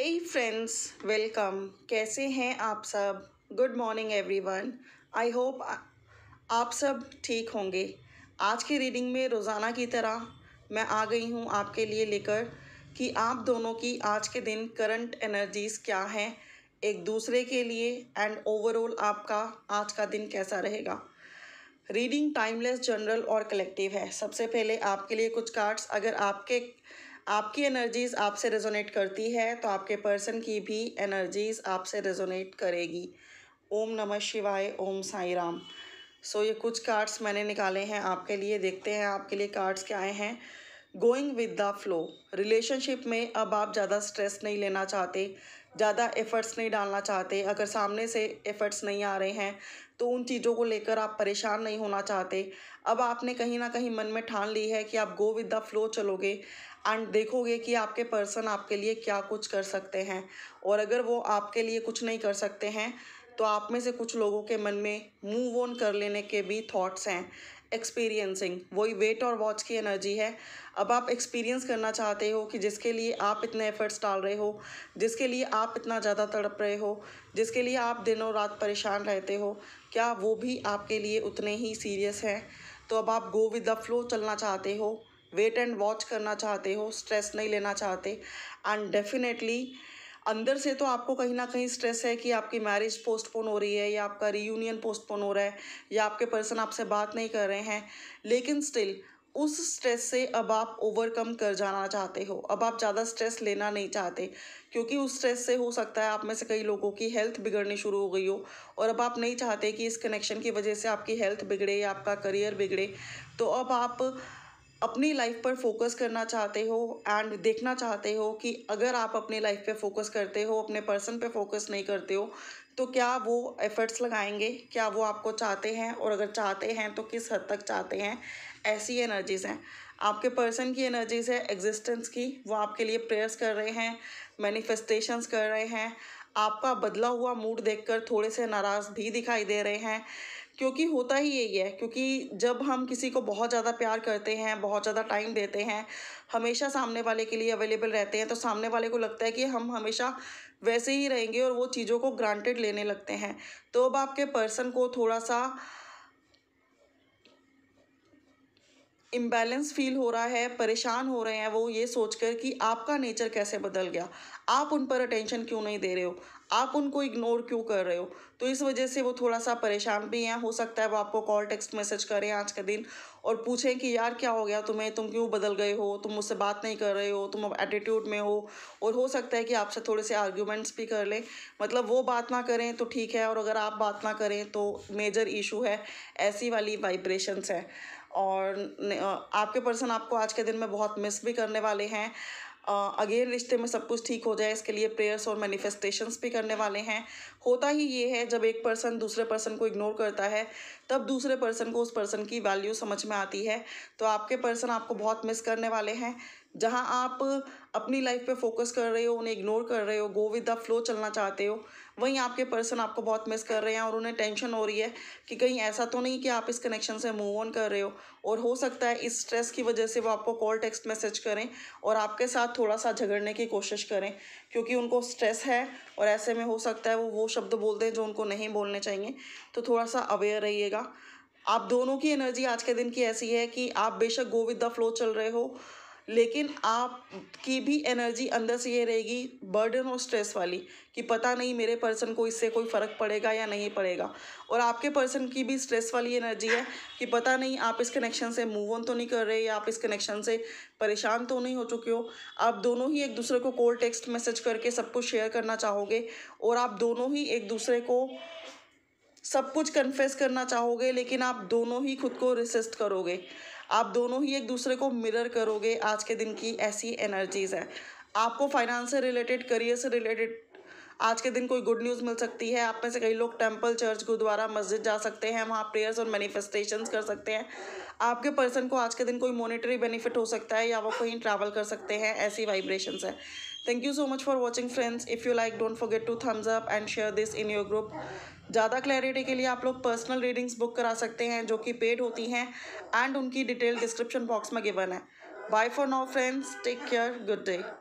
हे friends welcome कैसे हैं आप सब good morning everyone I hope आप सब ठीक होंगे आज की रीडिंग में रोज़ाना की तरह मैं आ गई हूँ आपके लिए लेकर कि आप दोनों की आज के दिन करंट एनर्जीज क्या हैं एक दूसरे के लिए एंड ओवरऑल आपका आज का दिन कैसा रहेगा रीडिंग टाइमलेस जनरल और कलेक्टिव है सबसे पहले आपके लिए कुछ कार्ड्स अगर आपके आपकी एनर्जीज़ आपसे रेजोनेट करती है तो आपके पर्सन की भी एनर्जीज़ आपसे रेजोनेट करेगी ओम नमः शिवाय ओम साई राम सो so, ये कुछ कार्ड्स मैंने निकाले हैं आपके लिए देखते हैं आपके लिए कार्ड्स क्या आए हैं going with the flow relationship में अब आप ज़्यादा स्ट्रेस नहीं लेना चाहते ज़्यादा एफ़र्ट्स नहीं डालना चाहते अगर सामने से एफ़र्ट्स नहीं आ रहे हैं तो उन चीज़ों को लेकर आप परेशान नहीं होना चाहते अब आपने कहीं ना कहीं मन में ठान ली है कि आप गो विद द फ्लो चलोगे एंड देखोगे कि आपके पर्सन आपके लिए क्या कुछ कर सकते हैं और अगर वो आपके लिए कुछ नहीं कर सकते हैं तो आप में से कुछ लोगों के मन में मूव ऑन कर लेने के भी थॉट्स हैं एक्सपीरियंसिंग वही वेट और वॉच की एनर्जी है अब आप एक्सपीरियंस करना चाहते हो कि जिसके लिए आप इतने एफर्ट्स डाल रहे हो जिसके लिए आप इतना ज़्यादा तड़प रहे हो जिसके लिए आप दिन और रात परेशान रहते हो क्या वो भी आपके लिए उतने ही सीरियस हैं तो अब आप गो विद द फ्लो चलना चाहते हो वेट एंड वॉच करना चाहते हो स्ट्रेस नहीं लेना चाहते एंड डेफिनेटली अंदर से तो आपको कहीं ना कहीं स्ट्रेस है कि आपकी मैरिज पोस्टपोन हो रही है या आपका रीयूनियन पोस्टपोन हो रहा है या आपके पर्सन आपसे बात नहीं कर रहे हैं लेकिन स्टिल उस स्ट्रेस से अब आप ओवरकम कर जाना चाहते हो अब आप ज़्यादा स्ट्रेस लेना नहीं चाहते क्योंकि उस स्ट्रेस से हो सकता है आप में से कई लोगों की हेल्थ बिगड़नी शुरू हो गई हो और अब आप नहीं चाहते कि इस कनेक्शन की वजह से आपकी हेल्थ बिगड़े या आपका करियर बिगड़े तो अब आप अपनी लाइफ पर फोकस करना चाहते हो एंड देखना चाहते हो कि अगर आप अपनी लाइफ पे फोकस करते हो अपने पर्सन पे फोकस नहीं करते हो तो क्या वो एफ़र्ट्स लगाएंगे क्या वो आपको चाहते हैं और अगर चाहते हैं तो किस हद तक चाहते हैं ऐसी एनर्जीज़ हैं आपके पर्सन की एनर्जीज़ है एग्जिस्टेंस की वो आपके लिए प्रेयर्स कर रहे हैं मैनिफेस्टेशंस कर रहे हैं आपका बदला हुआ मूड देखकर थोड़े से नाराज़ भी दिखाई दे रहे हैं क्योंकि होता ही यही है क्योंकि जब हम किसी को बहुत ज़्यादा प्यार करते हैं बहुत ज़्यादा टाइम देते हैं हमेशा सामने वाले के लिए अवेलेबल रहते हैं तो सामने वाले को लगता है कि हम हमेशा वैसे ही रहेंगे और वो चीज़ों को ग्रांटेड लेने लगते हैं तो अब आपके पर्सन को थोड़ा सा इम्बैलेंस फील हो रहा है परेशान हो रहे हैं वो ये सोचकर कि आपका नेचर कैसे बदल गया आप उन पर अटेंशन क्यों नहीं दे रहे हो आप उनको इग्नोर क्यों कर रहे हो तो इस वजह से वो थोड़ा सा परेशान भी हैं हो सकता है वो आपको कॉल टेक्स्ट मैसेज करें आज के दिन और पूछें कि यार क्या हो गया तुम्हें तुम क्यों बदल गए हो तुम मुझसे बात नहीं कर रहे हो तुम अब एटीट्यूड में हो और हो सकता है कि आपसे थोड़े से आर्ग्यूमेंट्स भी कर लें मतलब वो बात ना करें तो ठीक है और अगर आप बात ना करें तो मेजर इशू है ऐसी वाली वाइब्रेशंस हैं और आपके पर्सन आपको आज के दिन में बहुत मिस भी करने वाले हैं अगेन uh, रिश्ते में सब कुछ ठीक हो जाए इसके लिए प्रेयर्स और मैनिफेस्टेशंस भी करने वाले हैं होता ही ये है जब एक पर्सन दूसरे पर्सन को इग्नोर करता है तब दूसरे पर्सन को उस पर्सन की वैल्यू समझ में आती है तो आपके पर्सन आपको बहुत मिस करने वाले हैं जहाँ आप अपनी लाइफ पे फोकस कर रहे हो उन्हें इग्नोर कर रहे हो गो विद द फ्लो चलना चाहते हो वहीं आपके पर्सन आपको बहुत मिस कर रहे हैं और उन्हें टेंशन हो रही है कि कहीं ऐसा तो नहीं कि आप इस कनेक्शन से मूव ऑन कर रहे हो और हो सकता है इस स्ट्रेस की वजह से वो आपको कॉल टेक्स्ट मैसेज करें और आपके साथ थोड़ा सा झगड़ने की कोशिश करें क्योंकि उनको स्ट्रेस है और ऐसे में हो सकता है वो वो शब्द बोलते हैं जो उनको नहीं बोलने चाहिए तो थोड़ा सा अवेयर रहिएगा आप दोनों की एनर्जी आज के दिन की ऐसी है कि आप बेशक गो विद द फ्लो चल रहे हो लेकिन आपकी भी एनर्जी अंदर से ये रहेगी बर्डन और स्ट्रेस वाली कि पता नहीं मेरे पर्सन को इससे कोई फ़र्क पड़ेगा या नहीं पड़ेगा और आपके पर्सन की भी स्ट्रेस वाली एनर्जी है कि पता नहीं आप इस कनेक्शन से मूव ऑन तो नहीं कर रहे या आप इस कनेक्शन से परेशान तो नहीं हो चुके हो आप दोनों ही एक दूसरे को कॉल टेक्स्ट मैसेज करके सब कुछ शेयर करना चाहोगे और आप दोनों ही एक दूसरे को सब कुछ कन्फेस करना चाहोगे लेकिन आप दोनों ही खुद को रिसिस्ट करोगे आप दोनों ही एक दूसरे को मिरर करोगे आज के दिन की ऐसी एनर्जीज़ है आपको फाइनेंस से रिलेटेड करियर से रिलेटेड आज के दिन कोई गुड न्यूज़ मिल सकती है आप में से कई लोग टेम्पल चर्च गुरुद्वारा मस्जिद जा सकते हैं वहाँ प्रेयर्स और मैनिफेस्टेशंस कर सकते हैं आपके पर्सन को आज के दिन कोई मॉनेटरी बेनिफिट हो सकता है या वो कहीं ट्रैवल कर सकते हैं ऐसी वाइब्रेशंस है thank you so much for watching friends if you like don't forget to thumbs up and share this in your group ज़्यादा क्लैरिटी के लिए आप लोग पर्सनल रीडिंग्स बुक करा सकते हैं जो कि पेड होती हैं एंड उनकी डिटेल डिस्क्रिप्शन बॉक्स में गिवन है bye for now friends take care good day